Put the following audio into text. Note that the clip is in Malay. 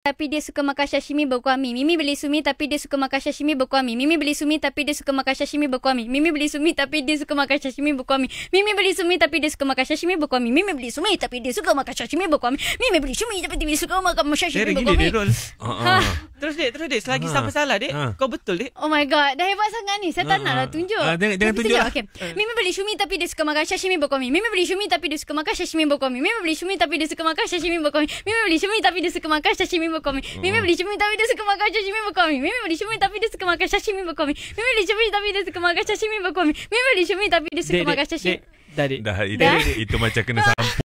tapi dia suka makan sashimi berkuami. Mimi beli sumi tapi dia suka makan sashimi berkuami. Mimi beli sumi tapi dia suka makan sashimi berkuami. Mimi beli sumi tapi dia suka makan sashimi berkuami. Mimi beli sumi tapi dia suka makan sashimi berkuami. Mimi beli sumi tapi dia suka makan sashimi berkuami. Mimi beli sumi tapi dia suka makan sashimi berkuami. Dia Ha. Ah, ah. Terus dek, terus dek. Selagi ha. salah dek, ha. kau betul dek. Oh my god, dah hebat sangat ni. Saya tak ha. naklah tunjuk. Ha. Ah, Dengan, tunjuk. tunjuk. Lah. Okay. Mimi beli shumi tapi dia suka makan sashimi bokomi. Mimi beli shumi tapi dia suka makan sashimi bokomi. Mimi beli shumi tapi dia suka makan sashimi bokomi. Mimi beli shumi tapi dia suka makan sashimi bokomi. Oh. Mimi beli shumi tapi dia suka makan sashimi bokomi. Mimi beli shumi tapi dia suka makan sashimi bokomi. Mimi beli shumi tapi dia suka makan sashimi bokomi. Mimi beli shumi tapi dia suka makan sashimi. Dah, itu macam kena sampul.